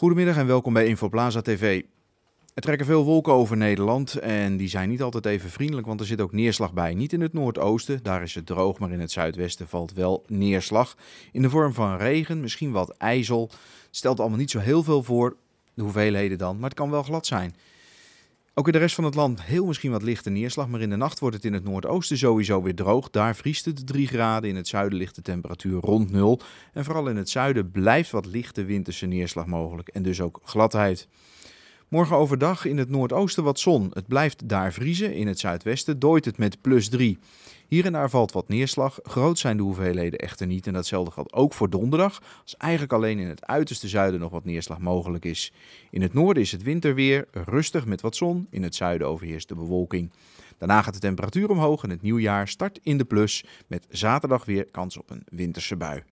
Goedemiddag en welkom bij Infoplaza TV. Er trekken veel wolken over Nederland en die zijn niet altijd even vriendelijk, want er zit ook neerslag bij. Niet in het noordoosten, daar is het droog, maar in het zuidwesten valt wel neerslag. In de vorm van regen, misschien wat ijzel. Het stelt allemaal niet zo heel veel voor, de hoeveelheden dan, maar het kan wel glad zijn. Ook in de rest van het land heel misschien wat lichte neerslag, maar in de nacht wordt het in het noordoosten sowieso weer droog. Daar vriest het 3 graden, in het zuiden ligt de temperatuur rond nul. En vooral in het zuiden blijft wat lichte winterse neerslag mogelijk en dus ook gladheid. Morgen overdag in het noordoosten wat zon. Het blijft daar vriezen. In het zuidwesten dooit het met plus 3. Hier en daar valt wat neerslag. Groot zijn de hoeveelheden echter niet. En datzelfde geldt ook voor donderdag. Als eigenlijk alleen in het uiterste zuiden nog wat neerslag mogelijk is. In het noorden is het winterweer rustig met wat zon. In het zuiden overheerst de bewolking. Daarna gaat de temperatuur omhoog en het nieuwjaar start in de plus. Met zaterdag weer kans op een winterse bui.